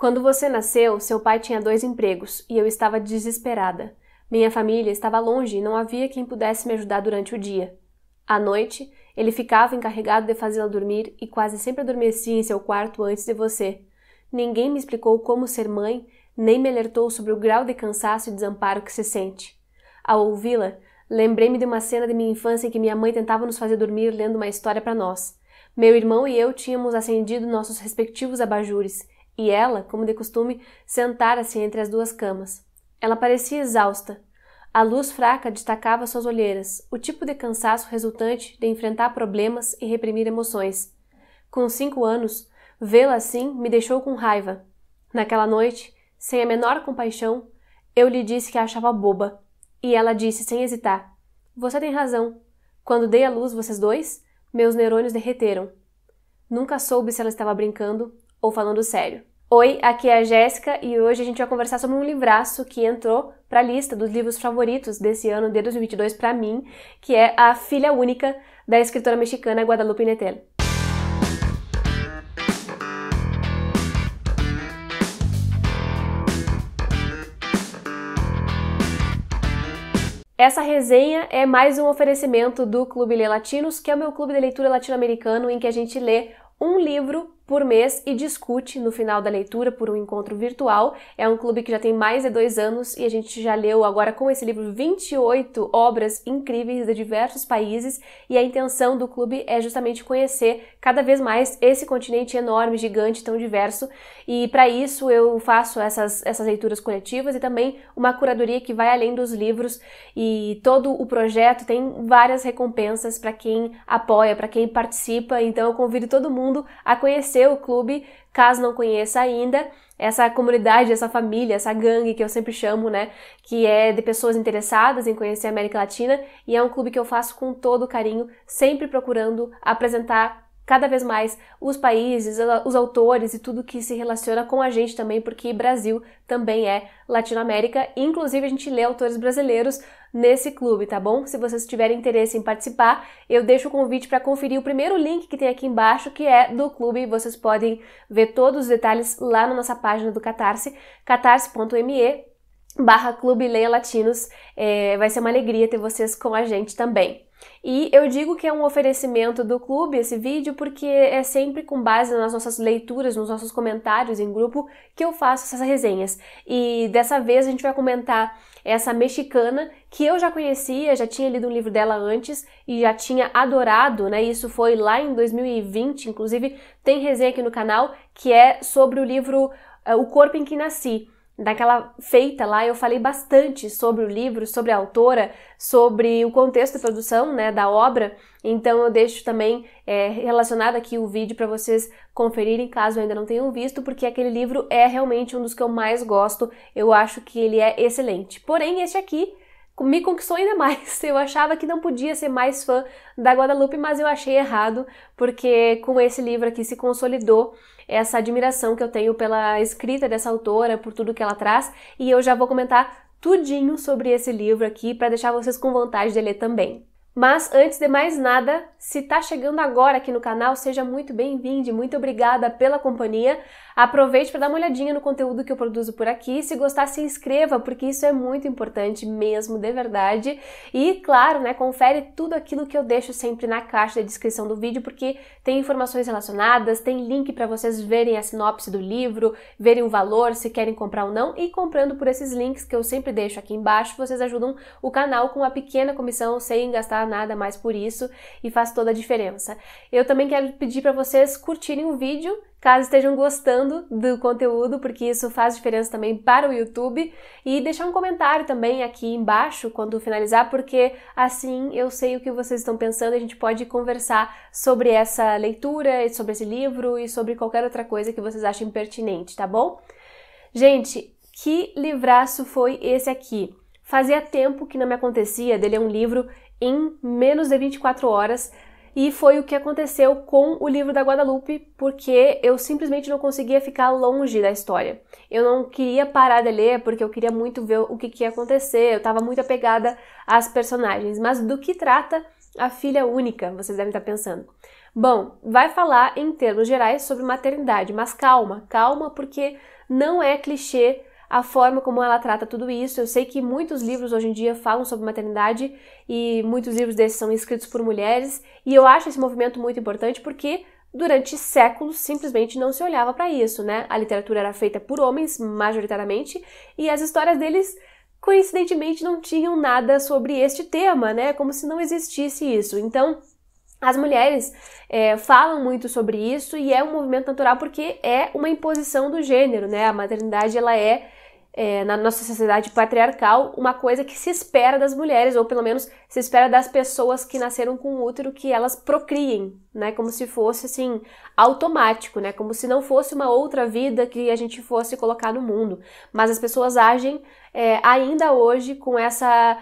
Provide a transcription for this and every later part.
Quando você nasceu, seu pai tinha dois empregos e eu estava desesperada. Minha família estava longe e não havia quem pudesse me ajudar durante o dia. À noite, ele ficava encarregado de fazê-la dormir e quase sempre adormecia em seu quarto antes de você. Ninguém me explicou como ser mãe, nem me alertou sobre o grau de cansaço e desamparo que se sente. Ao ouvi-la, lembrei-me de uma cena de minha infância em que minha mãe tentava nos fazer dormir lendo uma história para nós. Meu irmão e eu tínhamos acendido nossos respectivos abajures e ela, como de costume, sentara-se entre as duas camas. Ela parecia exausta. A luz fraca destacava suas olheiras, o tipo de cansaço resultante de enfrentar problemas e reprimir emoções. Com cinco anos, vê-la assim me deixou com raiva. Naquela noite, sem a menor compaixão, eu lhe disse que a achava boba. E ela disse sem hesitar: Você tem razão. Quando dei à luz vocês dois, meus neurônios derreteram. Nunca soube se ela estava brincando ou falando sério. Oi, aqui é a Jéssica e hoje a gente vai conversar sobre um livraço que entrou para a lista dos livros favoritos desse ano de 2022 para mim, que é A Filha Única da escritora mexicana Guadalupe Nettel. Essa resenha é mais um oferecimento do Clube Lê Latinos, que é o meu clube de leitura latino-americano em que a gente lê um livro por mês e discute no final da leitura por um encontro virtual. É um clube que já tem mais de dois anos e a gente já leu agora com esse livro 28 obras incríveis de diversos países e a intenção do clube é justamente conhecer cada vez mais esse continente enorme, gigante, tão diverso. E para isso eu faço essas, essas leituras coletivas e também uma curadoria que vai além dos livros e todo o projeto tem várias recompensas para quem apoia, para quem participa. Então eu convido todo mundo a conhecer seu clube, caso não conheça ainda, essa comunidade, essa família, essa gangue que eu sempre chamo, né, que é de pessoas interessadas em conhecer a América Latina, e é um clube que eu faço com todo carinho, sempre procurando apresentar cada vez mais os países, os autores e tudo que se relaciona com a gente também, porque Brasil também é Latinoamérica. Inclusive, a gente lê autores brasileiros nesse clube, tá bom? Se vocês tiverem interesse em participar, eu deixo o convite para conferir o primeiro link que tem aqui embaixo, que é do clube. Vocês podem ver todos os detalhes lá na nossa página do Catarse, catarse.me barra Clube Leia Latinos. É, vai ser uma alegria ter vocês com a gente também. E eu digo que é um oferecimento do clube esse vídeo porque é sempre com base nas nossas leituras, nos nossos comentários em grupo que eu faço essas resenhas. E dessa vez a gente vai comentar essa mexicana que eu já conhecia, já tinha lido um livro dela antes e já tinha adorado, né? Isso foi lá em 2020, inclusive tem resenha aqui no canal que é sobre o livro eh, O Corpo em que Nasci daquela feita lá, eu falei bastante sobre o livro, sobre a autora, sobre o contexto de produção né, da obra. Então eu deixo também é, relacionado aqui o vídeo para vocês conferirem caso ainda não tenham visto, porque aquele livro é realmente um dos que eu mais gosto. Eu acho que ele é excelente. Porém, este aqui me conquistou ainda mais. Eu achava que não podia ser mais fã da Guadalupe, mas eu achei errado, porque com esse livro aqui se consolidou essa admiração que eu tenho pela escrita dessa autora, por tudo que ela traz, e eu já vou comentar tudinho sobre esse livro aqui para deixar vocês com vontade de ler também. Mas antes de mais nada, se está chegando agora aqui no canal, seja muito bem-vindo, muito obrigada pela companhia. Aproveite para dar uma olhadinha no conteúdo que eu produzo por aqui. Se gostar, se inscreva, porque isso é muito importante mesmo, de verdade. E claro, né, confere tudo aquilo que eu deixo sempre na caixa da descrição do vídeo, porque tem informações relacionadas, tem link para vocês verem a sinopse do livro, verem o valor, se querem comprar ou não, e comprando por esses links que eu sempre deixo aqui embaixo, vocês ajudam o canal com uma pequena comissão sem gastar nada mais por isso e faz toda a diferença. Eu também quero pedir para vocês curtirem o vídeo, caso estejam gostando do conteúdo, porque isso faz diferença também para o YouTube, e deixar um comentário também aqui embaixo quando finalizar, porque assim eu sei o que vocês estão pensando e a gente pode conversar sobre essa leitura, e sobre esse livro e sobre qualquer outra coisa que vocês achem pertinente, tá bom? Gente, que livraço foi esse aqui? Fazia tempo que não me acontecia dele é um livro em menos de 24 horas. E foi o que aconteceu com o livro da Guadalupe, porque eu simplesmente não conseguia ficar longe da história. Eu não queria parar de ler, porque eu queria muito ver o que, que ia acontecer, eu estava muito apegada às personagens. Mas do que trata a filha única, vocês devem estar pensando. Bom, vai falar em termos gerais sobre maternidade, mas calma, calma, porque não é clichê a forma como ela trata tudo isso. Eu sei que muitos livros hoje em dia falam sobre maternidade e muitos livros desses são escritos por mulheres, e eu acho esse movimento muito importante porque durante séculos simplesmente não se olhava para isso, né? A literatura era feita por homens majoritariamente e as histórias deles coincidentemente não tinham nada sobre este tema, né? Como se não existisse isso. Então, as mulheres é, falam muito sobre isso e é um movimento natural porque é uma imposição do gênero, né? A maternidade ela é é, na nossa sociedade patriarcal uma coisa que se espera das mulheres, ou pelo menos se espera das pessoas que nasceram com útero, que elas procriem, né? Como se fosse assim, automático, né? Como se não fosse uma outra vida que a gente fosse colocar no mundo. Mas as pessoas agem é, ainda hoje com essa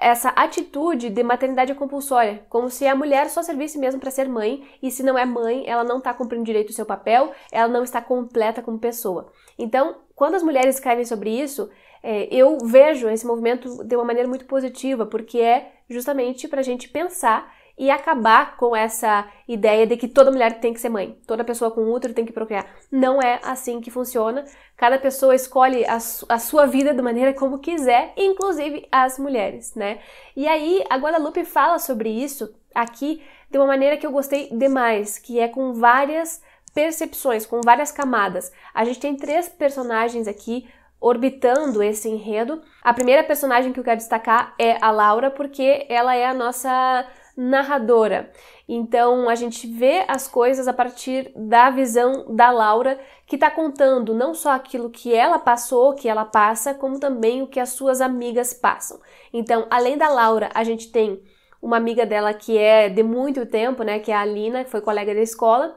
essa atitude de maternidade compulsória, como se a mulher só servisse mesmo para ser mãe, e se não é mãe, ela não está cumprindo direito o seu papel, ela não está completa como pessoa. Então, quando as mulheres escrevem sobre isso, é, eu vejo esse movimento de uma maneira muito positiva, porque é justamente para a gente pensar e acabar com essa ideia de que toda mulher tem que ser mãe, toda pessoa com útero tem que procriar. Não é assim que funciona. Cada pessoa escolhe a, su a sua vida da maneira como quiser, inclusive as mulheres, né? E aí a Guadalupe fala sobre isso aqui de uma maneira que eu gostei demais, que é com várias percepções, com várias camadas. A gente tem três personagens aqui orbitando esse enredo. A primeira personagem que eu quero destacar é a Laura, porque ela é a nossa narradora. Então a gente vê as coisas a partir da visão da Laura, que está contando não só aquilo que ela passou, que ela passa, como também o que as suas amigas passam. Então, além da Laura, a gente tem uma amiga dela que é de muito tempo, né, que é a Alina, que foi colega da escola,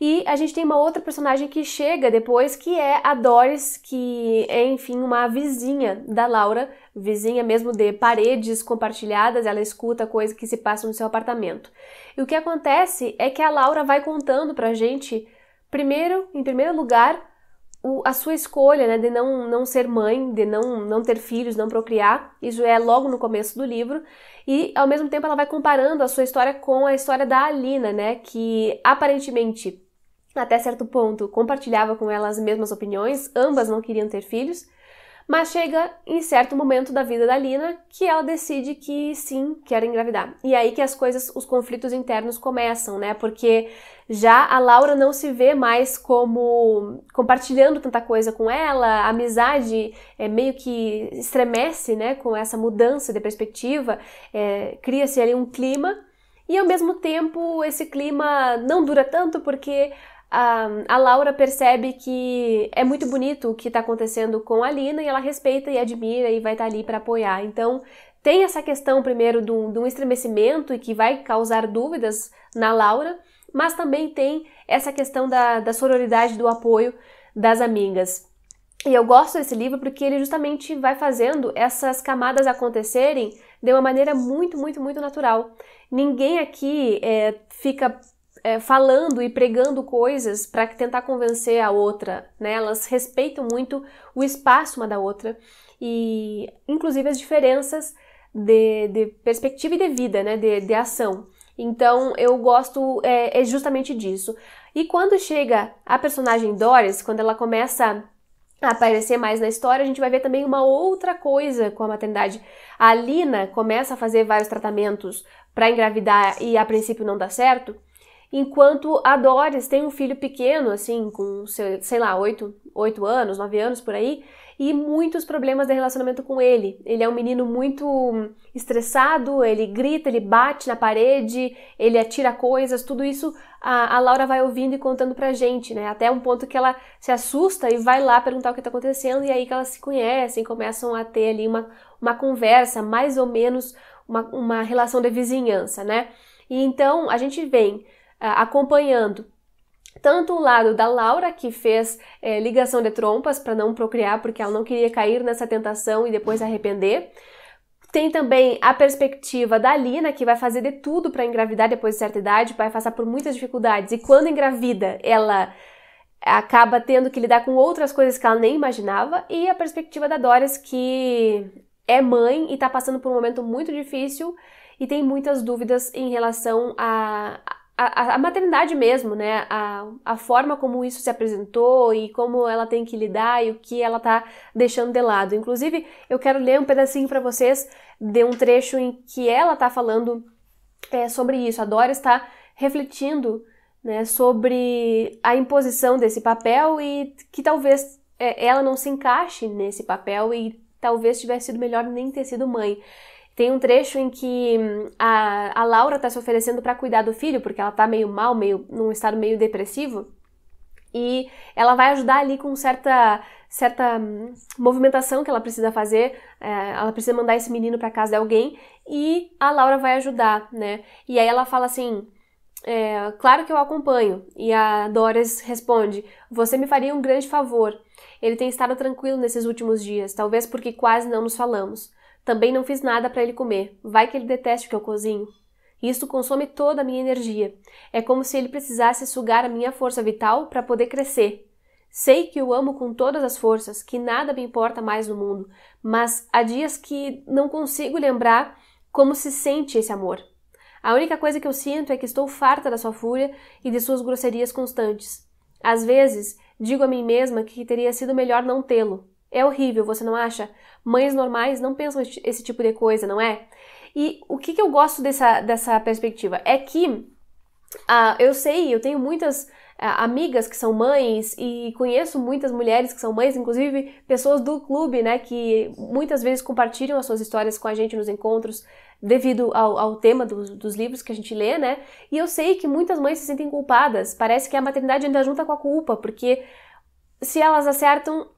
e a gente tem uma outra personagem que chega depois, que é a Doris, que é, enfim, uma vizinha da Laura, vizinha mesmo de paredes compartilhadas, ela escuta coisas que se passam no seu apartamento. E o que acontece é que a Laura vai contando pra gente, primeiro, em primeiro lugar, o, a sua escolha né, de não, não ser mãe, de não, não ter filhos, não procriar, isso é logo no começo do livro, e ao mesmo tempo ela vai comparando a sua história com a história da Alina, né, que aparentemente até certo ponto, compartilhava com ela as mesmas opiniões, ambas não queriam ter filhos, mas chega em certo momento da vida da Lina que ela decide que sim, quer engravidar. E aí que as coisas, os conflitos internos começam, né? Porque já a Laura não se vê mais como compartilhando tanta coisa com ela, a amizade é, meio que estremece, né? Com essa mudança de perspectiva, é, cria-se ali um clima. E ao mesmo tempo, esse clima não dura tanto porque a, a Laura percebe que é muito bonito o que está acontecendo com a Lina e ela respeita e admira e vai estar tá ali para apoiar. Então, tem essa questão, primeiro, de um, de um estremecimento e que vai causar dúvidas na Laura, mas também tem essa questão da, da sororidade, do apoio das amigas. E eu gosto desse livro porque ele justamente vai fazendo essas camadas acontecerem de uma maneira muito, muito, muito natural. Ninguém aqui é, fica é, falando e pregando coisas para tentar convencer a outra, né? Elas respeitam muito o espaço uma da outra e, inclusive, as diferenças de, de perspectiva e de vida, né? De, de ação. Então, eu gosto é, é justamente disso. E quando chega a personagem Doris, quando ela começa a aparecer mais na história, a gente vai ver também uma outra coisa com a maternidade. A Lina começa a fazer vários tratamentos para engravidar e a princípio não dá certo. Enquanto a Doris tem um filho pequeno, assim, com, sei lá, 8, 8 anos, 9 anos por aí, e muitos problemas de relacionamento com ele. Ele é um menino muito estressado, ele grita, ele bate na parede, ele atira coisas, tudo isso a, a Laura vai ouvindo e contando pra gente, né? Até um ponto que ela se assusta e vai lá perguntar o que tá acontecendo, e aí que elas se conhecem, começam a ter ali uma, uma conversa, mais ou menos uma, uma relação de vizinhança, né? E então a gente vem eh, acompanhando tanto o lado da Laura, que fez eh, ligação de trompas para não procriar, porque ela não queria cair nessa tentação e depois arrepender. Tem também a perspectiva da Lina, que vai fazer de tudo para engravidar depois de certa idade, vai passar por muitas dificuldades. E quando engravida, ela acaba tendo que lidar com outras coisas que ela nem imaginava. E a perspectiva da Doris, que é mãe e está passando por um momento muito difícil e tem muitas dúvidas em relação a, a, a, maternidade mesmo, né? A, a forma como isso se apresentou e como ela tem que lidar e o que ela tá deixando de lado. Inclusive, eu quero ler um pedacinho para vocês de um trecho em que ela tá falando é, sobre isso. A Dora está refletindo né, sobre a imposição desse papel e que talvez é, ela não se encaixe nesse papel e talvez tivesse sido melhor nem ter sido mãe. Tem um trecho em que hum, a, a Laura está se oferecendo para cuidar do filho, porque ela está meio mal, meio num estado meio depressivo. E ela vai ajudar ali com certa certa hum, movimentação que ela precisa fazer, é, ela precisa mandar esse menino para casa de alguém e a Laura vai ajudar, né? E aí ela fala assim: é, claro que eu acompanho. E a Doris responde: Você me faria um grande favor. Ele tem estado tranquilo nesses últimos dias, talvez porque quase não nos falamos. Também não fiz nada para ele comer. Vai que ele deteste o que eu cozinho. Isso consome toda a minha energia. É como se ele precisasse sugar a minha força vital para poder crescer. Sei que o amo com todas as forças, que nada me importa mais no mundo, mas há dias que não consigo lembrar como se sente esse amor. A única coisa que eu sinto é que estou farta da sua fúria e de suas grosserias constantes. Às vezes, digo a mim mesma que teria sido melhor não tê-lo, é horrível, você não acha? Mães normais não pensam esse tipo de coisa, não é? E o que, que eu gosto dessa, dessa perspectiva? É que uh, eu sei, eu tenho muitas uh, amigas que são mães e conheço muitas mulheres que são mães, inclusive pessoas do clube, né, que muitas vezes compartilham as suas histórias com a gente nos encontros devido ao, ao tema dos, dos, livros que a gente lê, né? E eu sei que muitas mães se sentem culpadas. Parece que a maternidade ainda junta com a culpa, porque se elas acertam,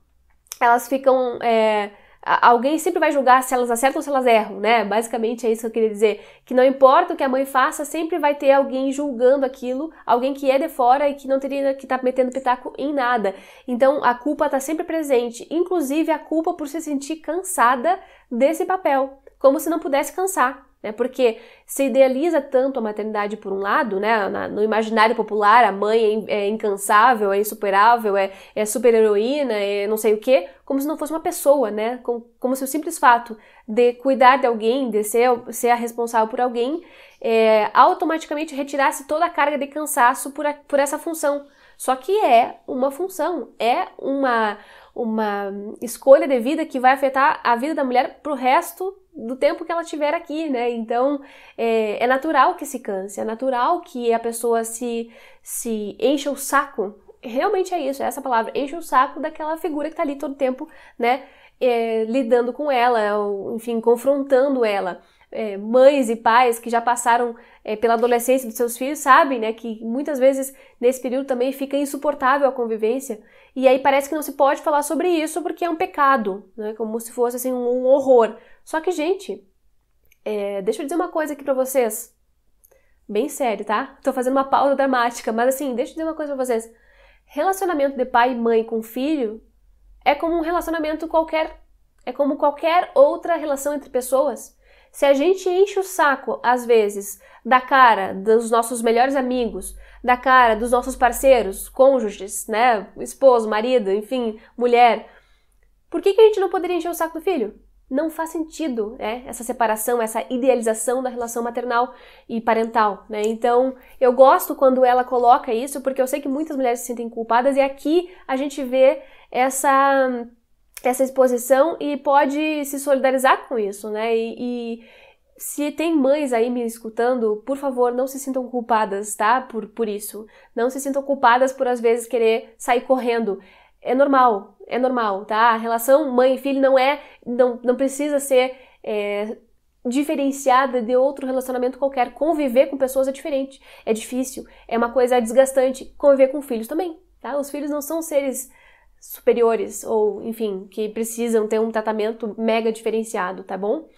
elas ficam. É, alguém sempre vai julgar se elas acertam ou se elas erram, né? Basicamente é isso que eu queria dizer. Que não importa o que a mãe faça, sempre vai ter alguém julgando aquilo, alguém que é de fora e que não teria que estar tá metendo pitaco em nada. Então a culpa está sempre presente, inclusive a culpa por se sentir cansada desse papel, como se não pudesse cansar né? Porque se idealiza tanto a maternidade por um lado, né? no imaginário popular, a mãe é, é, incansável, é insuperável, é, é super heroína, é não sei o quê, como se não fosse uma pessoa, né? Como, como se o simples fato de cuidar de alguém, de ser, ser a responsável por alguém, é, automaticamente retirasse toda a carga de cansaço por, a, por essa função. Só que é uma função, é uma, uma escolha de vida que vai afetar a vida da mulher pro resto do tempo que ela tiver aqui, né? Então é, é, natural que se canse, é natural que a pessoa se, se encha o saco. Realmente é isso, é essa palavra, enche o saco daquela figura que tá ali todo tempo, né? É, lidando com ela, enfim, confrontando ela é, mães e pais que já passaram é, pela adolescência dos seus filhos sabem, né, que muitas vezes nesse período também fica insuportável a convivência. E aí parece que não se pode falar sobre isso porque é um pecado, né, como se fosse assim um horror. Só que gente, é, deixa eu dizer uma coisa aqui para vocês, bem sério, tá? Tô fazendo uma pausa dramática, mas assim, deixa eu dizer uma coisa para vocês. Relacionamento de pai e mãe com filho é como um relacionamento qualquer, é como qualquer outra relação entre pessoas. Se a gente enche o saco, às vezes, da cara dos nossos melhores amigos, da cara dos nossos parceiros, cônjuges, né? Esposo, marido, enfim, mulher. Por que, que a gente não poderia encher o saco do filho? Não faz sentido né? essa separação, essa idealização da relação maternal e parental. Né? Então, eu gosto quando ela coloca isso, porque eu sei que muitas mulheres se sentem culpadas, e aqui a gente vê essa essa exposição e pode se solidarizar com isso, né? E, e, se tem mães aí me escutando, por favor, não se sintam culpadas, tá? Por, por isso. Não se sintam culpadas por às vezes querer sair correndo. É normal, é normal, tá? A relação mãe e filho não é, não, não precisa ser é, diferenciada de outro relacionamento qualquer. Conviver com pessoas é diferente, é difícil, é uma coisa desgastante. Conviver com filhos também, tá? Os filhos não são seres superiores ou, enfim, que precisam ter um tratamento mega diferenciado, tá bom?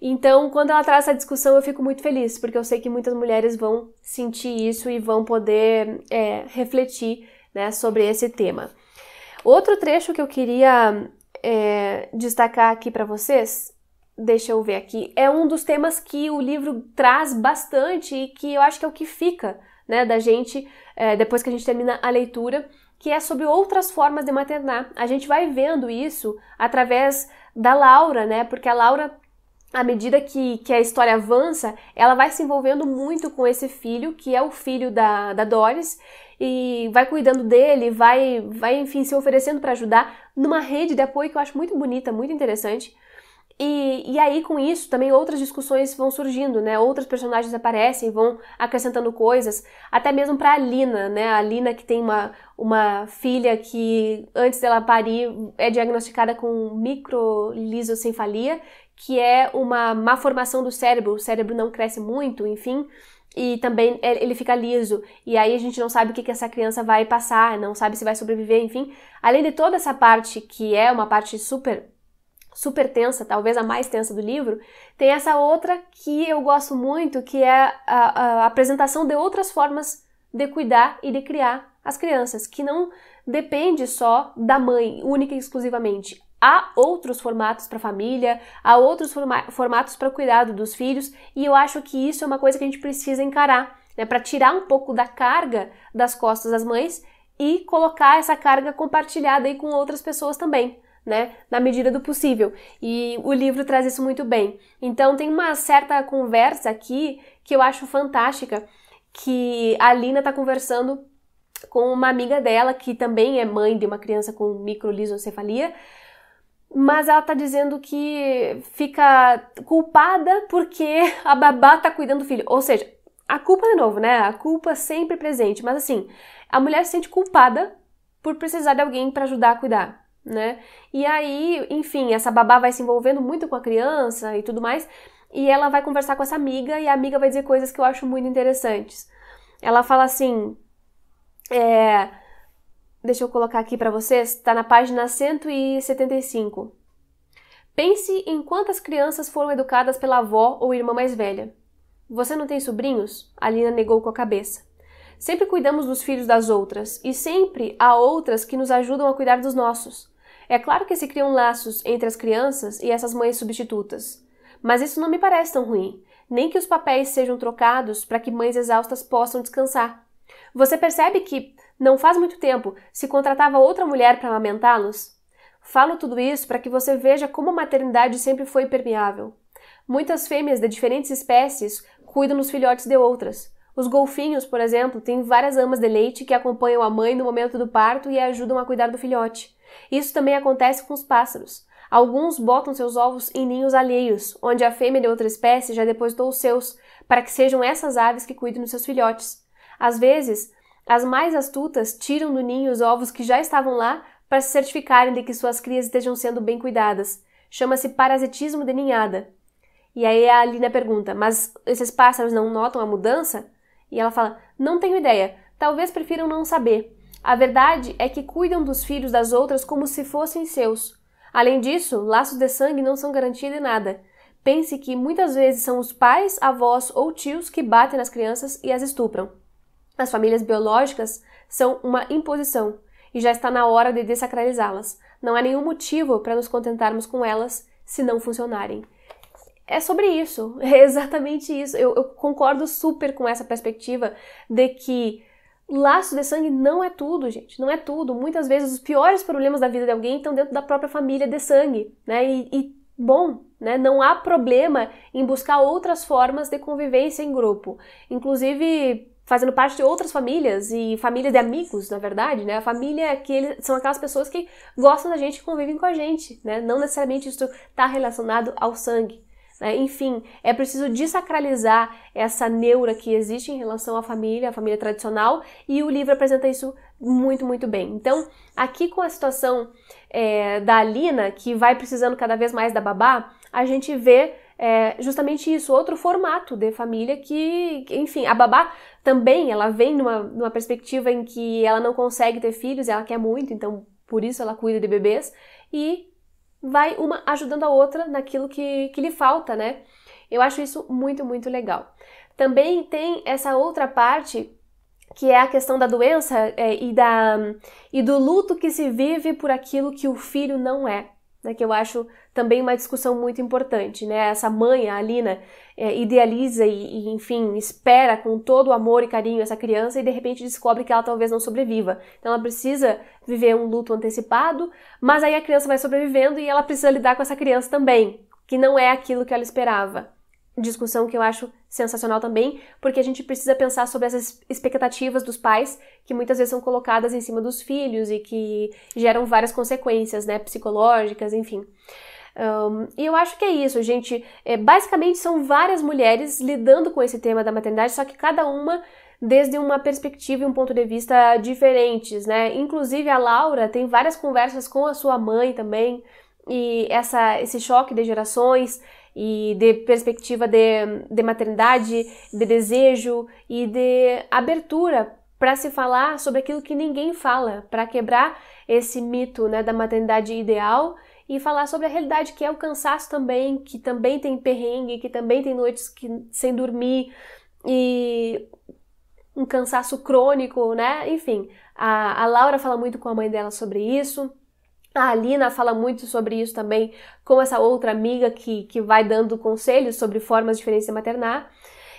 Então, quando ela traz essa discussão, eu fico muito feliz, porque eu sei que muitas mulheres vão sentir isso e vão poder é, refletir né, sobre esse tema. Outro trecho que eu queria é, destacar aqui para vocês, deixa eu ver aqui, é um dos temas que o livro traz bastante e que eu acho que é o que fica né, da gente é, depois que a gente termina a leitura que é sobre outras formas de maternar. A gente vai vendo isso através da Laura, né? Porque a Laura à medida que, que a história avança, ela vai se envolvendo muito com esse filho, que é o filho da, da Doris, e vai cuidando dele, vai, vai, enfim, se oferecendo para ajudar numa rede de apoio que eu acho muito bonita, muito interessante. E, e aí, com isso, também outras discussões vão surgindo, né? Outros personagens aparecem, vão acrescentando coisas, até mesmo para a né? A Alina que tem uma, uma filha que, antes dela parir, é diagnosticada com microlisocenfalia, que é uma má formação do cérebro, o cérebro não cresce muito, enfim, e também é, ele fica liso. E aí a gente não sabe o que, que essa criança vai passar, não sabe se vai sobreviver, enfim. Além de toda essa parte que é uma parte super super tensa, talvez a mais tensa do livro, tem essa outra que eu gosto muito, que é a, a apresentação de outras formas de cuidar e de criar as crianças, que não depende só da mãe, única e exclusivamente. Há outros formatos para a família, há outros forma formatos para o cuidado dos filhos, e eu acho que isso é uma coisa que a gente precisa encarar, né, para tirar um pouco da carga das costas das mães e colocar essa carga compartilhada aí com outras pessoas também né, na medida do possível. E o livro traz isso muito bem. Então tem uma certa conversa aqui que eu acho fantástica, que a Lina está conversando com uma amiga dela que também é mãe de uma criança com microlisocefalia, mas ela tá dizendo que fica culpada porque a babá tá cuidando do filho. Ou seja, a culpa de novo, né? A culpa sempre presente, mas assim, a mulher se sente culpada por precisar de alguém para ajudar a cuidar né? E aí, enfim, essa babá vai se envolvendo muito com a criança e tudo mais, e ela vai conversar com essa amiga e a amiga vai dizer coisas que eu acho muito interessantes. Ela fala assim, é, deixa eu colocar aqui para vocês, tá na página 175. Pense em quantas crianças foram educadas pela avó ou irmã mais velha. Você não tem sobrinhos? A Lina negou com a cabeça. Sempre cuidamos dos filhos das outras e sempre há outras que nos ajudam a cuidar dos nossos. É claro que se criam laços entre as crianças e essas mães substitutas, mas isso não me parece tão ruim, nem que os papéis sejam trocados para que mães exaustas possam descansar. Você percebe que, não faz muito tempo, se contratava outra mulher para amamentá-los? Falo tudo isso para que você veja como a maternidade sempre foi permeável. Muitas fêmeas de diferentes espécies cuidam dos filhotes de outras. Os golfinhos, por exemplo, têm várias amas de leite que acompanham a mãe no momento do parto e ajudam a cuidar do filhote. Isso também acontece com os pássaros. Alguns botam seus ovos em ninhos alheios, onde a fêmea de outra espécie já depositou os seus, para que sejam essas aves que cuidem dos seus filhotes. Às vezes, as mais astutas tiram do ninho os ovos que já estavam lá para se certificarem de que suas crias estejam sendo bem cuidadas. Chama-se parasitismo de ninhada. E aí a Alina pergunta: Mas esses pássaros não notam a mudança? E ela fala: Não tenho ideia, talvez prefiram não saber. A verdade é que cuidam dos filhos das outras como se fossem seus. Além disso, laços de sangue não são garantia de nada. Pense que muitas vezes são os pais, avós ou tios que batem nas crianças e as estupram. As famílias biológicas são uma imposição e já está na hora de desacralizá-las. Não há nenhum motivo para nos contentarmos com elas se não funcionarem. É sobre isso, é exatamente isso. Eu, eu concordo super com essa perspectiva de que Laço de sangue não é tudo, gente. Não é tudo. Muitas vezes os piores problemas da vida de alguém estão dentro da própria família de sangue, né? E, e bom, né? Não há problema em buscar outras formas de convivência em grupo. Inclusive, fazendo parte de outras famílias e famílias de amigos, na verdade, né? A família é que eles, são aquelas pessoas que gostam da gente e convivem com a gente, né? Não necessariamente isso está relacionado ao sangue. Né? Enfim, é preciso desacralizar essa neura que existe em relação à família, à família tradicional, e o livro apresenta isso muito, muito bem. Então, aqui com a situação é, da Alina, que vai precisando cada vez mais da babá, a gente vê é, justamente isso, outro formato de família que, enfim, a babá também, ela vem numa, numa perspectiva em que ela não consegue ter filhos, ela quer muito, então por isso ela cuida de bebês, e vai uma ajudando a outra naquilo que, que lhe falta, né? Eu acho isso muito, muito legal. Também tem essa outra parte que é a questão da doença é, e, da, e do luto que se vive por aquilo que o filho não é né, que eu acho também uma discussão muito importante, né? Essa mãe, a Alina, é, idealiza e, e, enfim, espera com todo o amor e carinho essa criança e de repente descobre que ela talvez não sobreviva. Então ela precisa viver um luto antecipado, mas aí a criança vai sobrevivendo e ela precisa lidar com essa criança também, que não é aquilo que ela esperava discussão que eu acho sensacional também, porque a gente precisa pensar sobre essas expectativas dos pais que muitas vezes são colocadas em cima dos filhos e que geram várias consequências, né, psicológicas, enfim. Um, e eu acho que é isso, gente. É, basicamente são várias mulheres lidando com esse tema da maternidade, só que cada uma desde uma perspectiva e um ponto de vista diferentes, né? Inclusive a Laura tem várias conversas com a sua mãe também e essa, esse choque de gerações e de perspectiva de, de maternidade, de desejo e de abertura para se falar sobre aquilo que ninguém fala, para quebrar esse mito né, da maternidade ideal e falar sobre a realidade que é o cansaço também, que também tem perrengue, que também tem noites que, sem dormir e um cansaço crônico, né? Enfim, a, a Laura fala muito com a mãe dela sobre isso. A Alina fala muito sobre isso também com essa outra amiga que, que vai dando conselhos sobre formas de diferença maternar.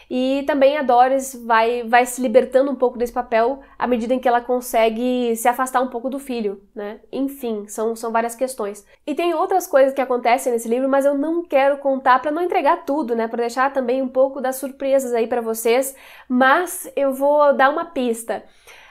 E também a Doris vai, vai se libertando um pouco desse papel à medida em que ela consegue se afastar um pouco do filho, né? Enfim, são, são várias questões. E tem outras coisas que acontecem nesse livro, mas eu não quero contar para não entregar tudo, né? Para deixar também um pouco das surpresas aí para vocês, mas eu vou dar uma pista.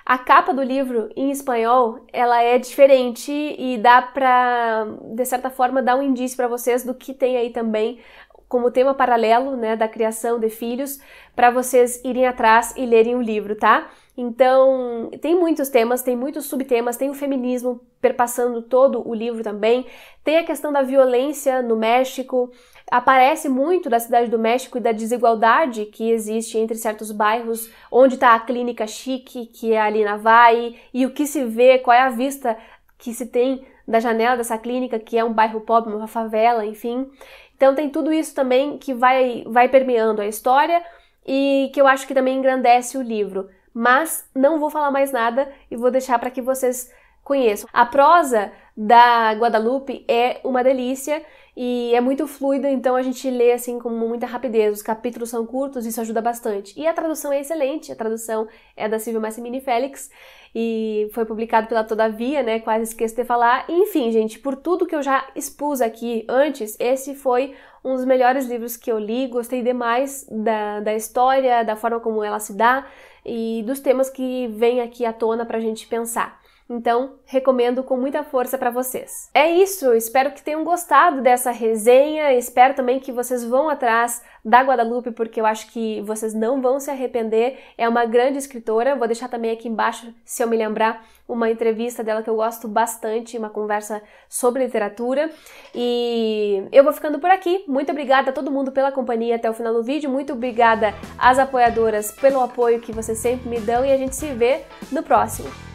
A capa do livro em espanhol, ela é diferente e dá para, de certa forma, dar um indício para vocês do que tem aí também como tema paralelo, né, da criação de filhos, para vocês irem atrás e lerem o livro, tá? Então, tem muitos temas, tem muitos subtemas, tem o feminismo perpassando todo o livro também, tem a questão da violência no México, aparece muito da Cidade do México e da desigualdade que existe entre certos bairros, onde está a clínica chique, que é ali na Vai, e o que se vê, qual é a vista que se tem da janela dessa clínica, que é um bairro pobre, uma favela, enfim. Então tem tudo isso também que vai, vai permeando a história e que eu acho que também engrandece o livro. Mas não vou falar mais nada e vou deixar para que vocês conheçam. A prosa da Guadalupe é uma delícia e é muito fluida, então a gente lê assim com muita rapidez. Os capítulos são curtos, isso ajuda bastante. E a tradução é excelente, a tradução é da Silvia Massimini Félix e foi publicado pela Todavia, né? Quase esqueço de falar. Enfim, gente, por tudo que eu já expus aqui antes, esse foi um dos melhores livros que eu li. Gostei demais da, da história, da forma como ela se dá e dos temas que vêm aqui à tona pra gente pensar. Então, recomendo com muita força para vocês. É isso, espero que tenham gostado dessa resenha, espero também que vocês vão atrás da Guadalupe, porque eu acho que vocês não vão se arrepender. É uma grande escritora, vou deixar também aqui embaixo, se eu me lembrar, uma entrevista dela que eu gosto bastante, uma conversa sobre literatura. E eu vou ficando por aqui. Muito obrigada a todo mundo pela companhia até o final do vídeo, muito obrigada às apoiadoras pelo apoio que vocês sempre me dão e a gente se vê no próximo.